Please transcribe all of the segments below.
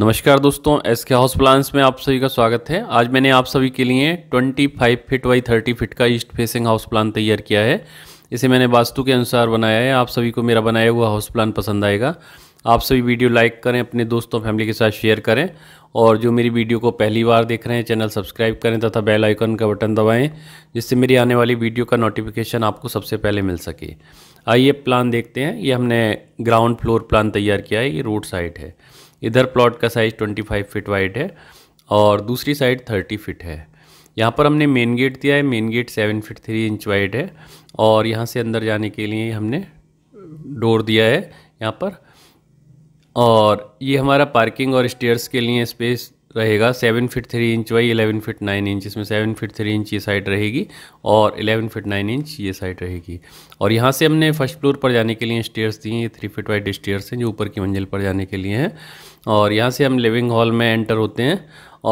नमस्कार दोस्तों एस के हाउस प्लान्स में आप सभी का स्वागत है आज मैंने आप सभी के लिए 25 फिट बाई थर्टी फिट का ईस्ट फेसिंग हाउस प्लान तैयार किया है इसे मैंने वास्तु के अनुसार बनाया है आप सभी को मेरा बनाया हुआ हाउस प्लान पसंद आएगा आप सभी वीडियो लाइक करें अपने दोस्तों फैमिली के साथ शेयर करें और जो मेरी वीडियो को पहली बार देख रहे हैं चैनल सब्सक्राइब करें तथा बेल आइकन का बटन दबाएं जिससे मेरी आने वाली वीडियो का नोटिफिकेशन आपको सबसे पहले मिल सके आइए प्लान देखते हैं ये हमने ग्राउंड फ्लोर प्लान तैयार किया है ये रोड साइड है इधर प्लॉट का साइज़ 25 फिट वाइड है और दूसरी साइड 30 फिट है यहाँ पर हमने मेन गेट दिया है main gate 7 feet 3 inch wide है और यहाँ से अंदर जाने के लिए हमने डोर दिया है यहाँ पर और ये हमारा पार्किंग और स्टेयर्स के लिए स्पेस रहेगा सेवन फिट थ्री इंच वही इलेवन फिट नाइन इंच इसमें सेवन फिट थ्री इंच ये साइड रहेगी और इलेवन फिट नाइन इंच ये साइड रहेगी और यहाँ से हमने फर्स्ट फ्लोर पर जाने के लिए स्टेयर्स दी हैं ये थ्री फिट वाइड स्टेयर्स हैं जो ऊपर की मंजिल पर जाने के लिए हैं और यहाँ से हम लिविंग हॉल में एंटर होते हैं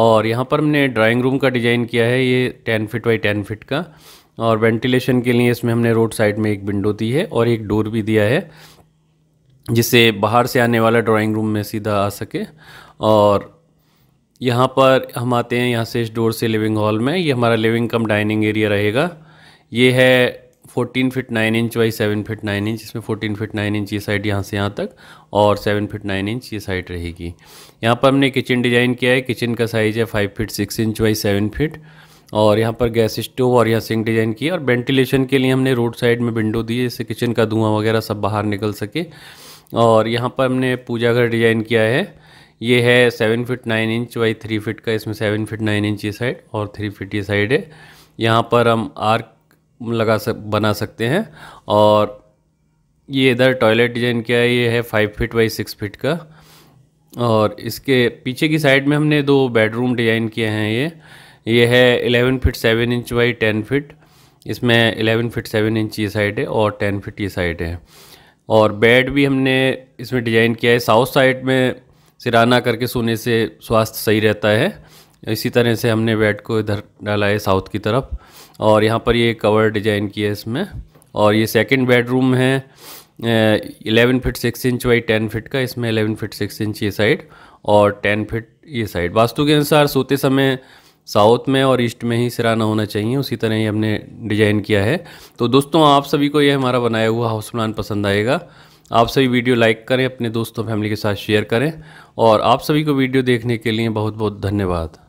और यहाँ पर हमने ड्राइंग रूम का डिज़ाइन किया है ये ten feet by ten feet का और वेंटिलेशन के लिए इसमें हमने रोड साइड में एक विंडो दी है और एक डोर भी दिया है जिससे बाहर से आने वाला ड्राइंग रूम में सीधा आ सके और यहाँ पर हम आते हैं यहाँ से इस डोर से लिविंग हॉल में ये हमारा लिविंग कम डाइनिंग एरिया रहेगा ये है 14 feet 9 inch by 7 feet 9 inch इसमें 14 फिट 9 इंच ये साइड यहाँ से यहाँ तक और 7 फिट 9 इंच ये साइड रहेगी यहाँ पर हमने किचन डिज़ाइन किया है किचन का साइज़ है 5 फिट 6 इंच बाई 7 फिट और यहाँ पर गैस स्टोव और यहाँ सिंक डिज़ाइन किया और वेंटिलेशन के लिए हमने रोड साइड में विंडो दी है जिससे किचन का धुआं वगैरह सब बाहर निकल सके और यहाँ पर हमने पूजा घर डिज़ाइन किया है ये है seven feet nine inch by three feet का इसमें सेवन फिट नाइन इंच ये साइड और थ्री फिट ये साइड है यहाँ पर हम आर्क लगा सक बना सकते हैं और ये इधर टॉयलेट डिजाइन किया है ये है five feet by six feet का और इसके पीछे की साइड में हमने दो बेडरूम डिजाइन किए हैं ये ये है eleven feet seven inch by ten feet इसमें एलेवन फिट सेवन इंच ये साइड है और टेन फिट ये साइड है और बेड भी हमने इसमें डिज़ाइन किया है साउथ साइड में सिराना करके सोने से स्वास्थ्य सही रहता है इसी तरह से हमने बेड को इधर डाला है साउथ की तरफ और यहाँ पर ये कवर डिजाइन किया है इसमें और ये सेकंड बेडरूम है eleven feet six inch by ten feet का इसमें एलेवन फिट सिक्स इंच ये साइड और टेन फिट ये साइड वास्तु के अनुसार सोते समय साउथ में और ईस्ट में ही सिराना होना चाहिए उसी तरह ही हमने डिजाइन किया है तो दोस्तों आप सभी को ये हमारा बनाया हुआ हाउस प्लान पसंद आएगा आप सभी वीडियो लाइक करें अपने दोस्तों फैमिली के साथ शेयर करें और आप सभी को वीडियो देखने के लिए बहुत बहुत धन्यवाद